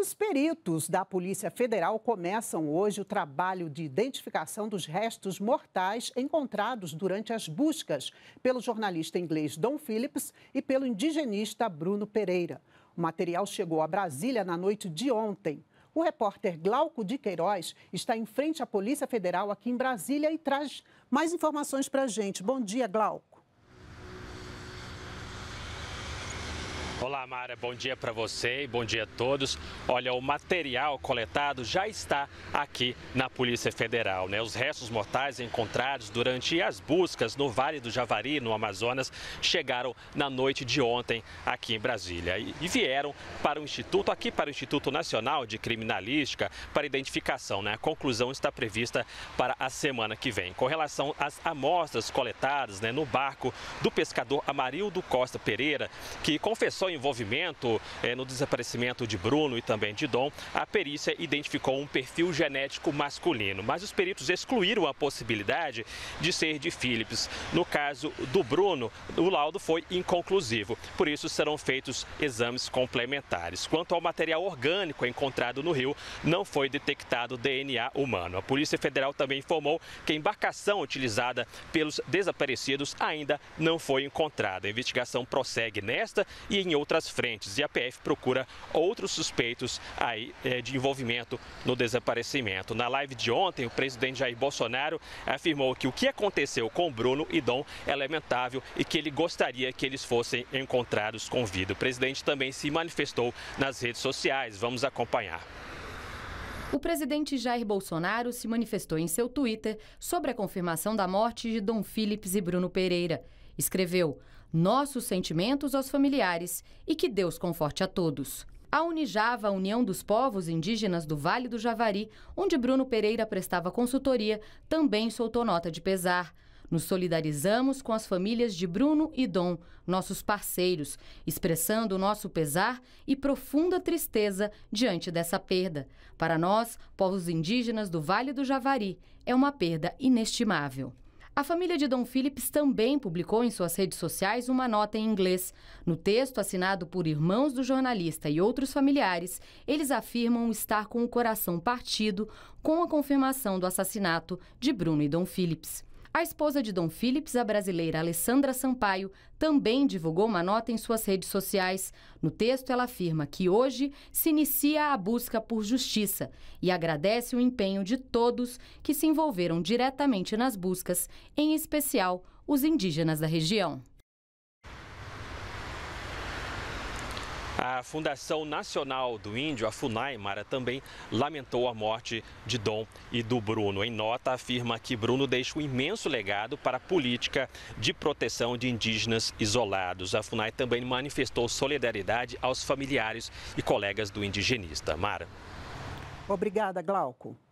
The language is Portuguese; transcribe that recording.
Os peritos da Polícia Federal começam hoje o trabalho de identificação dos restos mortais encontrados durante as buscas pelo jornalista inglês Don Phillips e pelo indigenista Bruno Pereira. O material chegou a Brasília na noite de ontem. O repórter Glauco de Queiroz está em frente à Polícia Federal aqui em Brasília e traz mais informações para a gente. Bom dia, Glauco. Olá, Mara, bom dia para você e bom dia a todos. Olha, o material coletado já está aqui na Polícia Federal. Né? Os restos mortais encontrados durante as buscas no Vale do Javari, no Amazonas, chegaram na noite de ontem aqui em Brasília e vieram para o Instituto, aqui para o Instituto Nacional de Criminalística, para identificação. Né? A conclusão está prevista para a semana que vem. Com relação às amostras coletadas né, no barco do pescador Amarildo Costa Pereira, que confessou em envolvimento é, no desaparecimento de Bruno e também de Dom, a perícia identificou um perfil genético masculino, mas os peritos excluíram a possibilidade de ser de Philips. No caso do Bruno, o laudo foi inconclusivo, por isso serão feitos exames complementares. Quanto ao material orgânico encontrado no rio, não foi detectado DNA humano. A Polícia Federal também informou que a embarcação utilizada pelos desaparecidos ainda não foi encontrada. A investigação prossegue nesta e em outras frentes. E a PF procura outros suspeitos aí, é, de envolvimento no desaparecimento. Na live de ontem, o presidente Jair Bolsonaro afirmou que o que aconteceu com Bruno e Dom é lamentável e que ele gostaria que eles fossem encontrados com vida. O presidente também se manifestou nas redes sociais. Vamos acompanhar. O presidente Jair Bolsonaro se manifestou em seu Twitter sobre a confirmação da morte de Dom Phillips e Bruno Pereira. Escreveu: nossos sentimentos aos familiares e que Deus conforte a todos. A Unijava, a União dos Povos Indígenas do Vale do Javari, onde Bruno Pereira prestava consultoria, também soltou nota de pesar. Nos solidarizamos com as famílias de Bruno e Dom, nossos parceiros, expressando nosso pesar e profunda tristeza diante dessa perda. Para nós, povos indígenas do Vale do Javari, é uma perda inestimável. A família de Dom Phillips também publicou em suas redes sociais uma nota em inglês. No texto, assinado por irmãos do jornalista e outros familiares, eles afirmam estar com o coração partido com a confirmação do assassinato de Bruno e Dom Phillips. A esposa de Dom Phillips, a brasileira Alessandra Sampaio, também divulgou uma nota em suas redes sociais. No texto, ela afirma que hoje se inicia a busca por justiça e agradece o empenho de todos que se envolveram diretamente nas buscas, em especial os indígenas da região. A Fundação Nacional do Índio, a FUNAI Mara, também lamentou a morte de Dom e do Bruno. Em nota, afirma que Bruno deixa um imenso legado para a política de proteção de indígenas isolados. A FUNAI também manifestou solidariedade aos familiares e colegas do indigenista. Mara. Obrigada, Glauco.